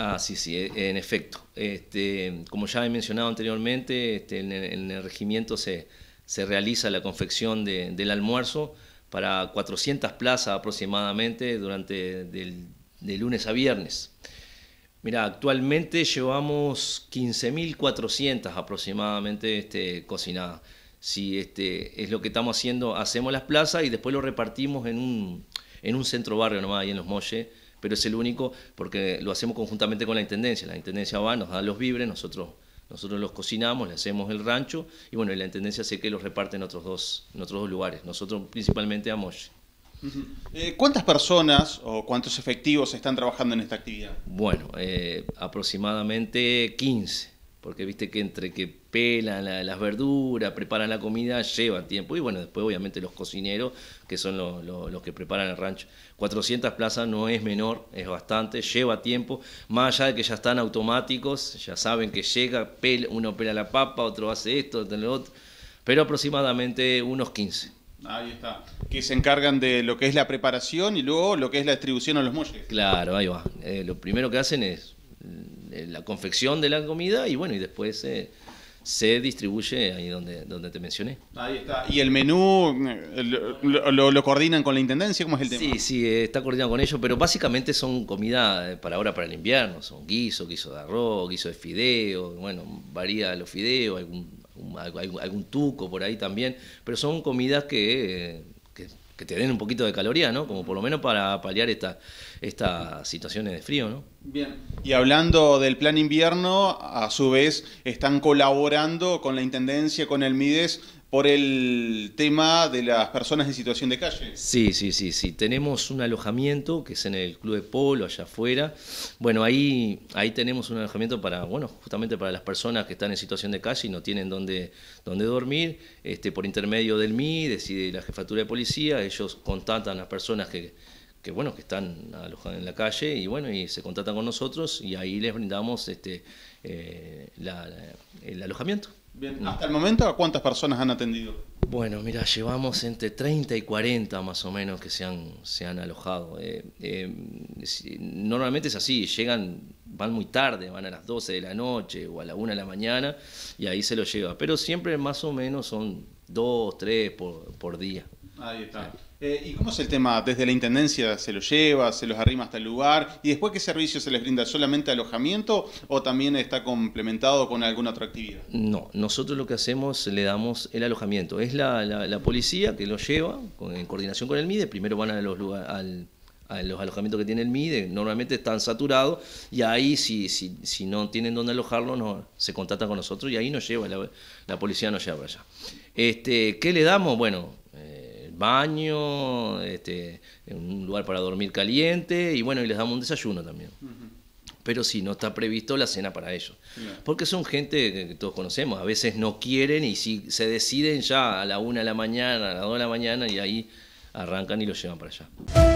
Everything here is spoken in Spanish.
Ah, sí, sí, e, en efecto. Este, como ya he mencionado anteriormente, este, en, el regimiento se, realiza la confección del almuerzo para 400 plazas aproximadamente durante de lunes a viernes. Mira, actualmente llevamos 15.400 aproximadamente este, cocinadas. Si es lo que estamos haciendo, hacemos las plazas y después lo repartimos en un, centro barrio nomás, ahí en Los muelles, pero es el único porque lo hacemos conjuntamente con la Intendencia. La Intendencia va, nos da los vibres, nosotros, nosotros los cocinamos, le hacemos el rancho y bueno, la Intendencia sé que los reparte en otros dos, en otros dos lugares, nosotros principalmente a Moche. Eh, ¿Cuántas personas o cuántos efectivos están trabajando en esta actividad? Bueno, eh, aproximadamente 15 porque viste que entre que pelan las verduras, preparan la comida, lleva tiempo. Y bueno, después obviamente los cocineros, que son los que preparan el rancho. 400 plazas no es menor, es bastante, lleva tiempo. Más allá de que ya están automáticos, ya saben que llega, uno pela la papa, otro hace esto, otro otro. Pero aproximadamente unos 15. Ahí está. Que se encargan de lo que es la preparación y luego lo que es la distribución a los muelles. Claro, ahí va. Eh, lo primero que hacen es eh, la confección de la comida y bueno, y después eh, se distribuye ahí donde, donde te mencioné. Ahí está. ¿Y el menú eh, lo, coordinan con la intendencia? ¿Cómo es el tema? Sí, sí, está coordinado con ellos, pero básicamente son comidas para ahora, para el invierno. Son guiso, guiso de arroz, guiso de fideo, bueno, varía los fideos, algún, algún, tuco por ahí también, pero son comidas que que te den un poquito de caloría, ¿no? Como por lo menos para paliar estas situaciones de frío, ¿no? Bien. Y hablando del plan invierno, a su vez están colaborando con la Intendencia, con el MIDES, por el tema de las personas en situación de calle. Sí, sí, sí, sí. Tenemos un alojamiento que es en el Club de Polo, allá afuera. Bueno, ahí, ahí tenemos un alojamiento para, bueno, justamente para las personas que están en situación de calle y no tienen dónde, dónde dormir. Este, por intermedio del MIDES y de la Jefatura de Policía, ellos contactan a las personas que, bueno, que están alojadas en la calle y bueno, y se contactan con nosotros y ahí les brindamos este, eh, el alojamiento. Bien, ¿hasta el momento a cuántas personas han atendido? Bueno, mira, llevamos entre 30 y 40 más o menos que se han, se han alojado. Eh, eh, normalmente es así, llegan, van muy tarde, van a las 12 de la noche o a la 1 de la mañana y ahí se los lleva. Pero siempre más o menos son 2, 3 por, por día. Ahí está. Eh, ¿Y cómo es el tema? ¿Desde la Intendencia se los lleva, se los arrima hasta el lugar? ¿Y después qué servicio se les brinda? ¿Solamente alojamiento o también está complementado con alguna otra actividad? No, nosotros lo que hacemos le damos el alojamiento. Es la, policía que lo lleva en coordinación con el MIDE. Primero van a los, alojamientos que tiene el MIDE, normalmente están saturados y ahí si, no tienen dónde alojarlo se contactan con nosotros y ahí nos lleva, la, policía nos lleva para allá. Este, ¿Qué le damos? Bueno, baño, este, un lugar para dormir caliente y bueno, y les damos un desayuno también. Pero sí, no está previsto la cena para ellos. Porque son gente que, todos conocemos, a veces no quieren y si se deciden ya a la una de la mañana, a la dos de la mañana y ahí arrancan y los llevan para allá.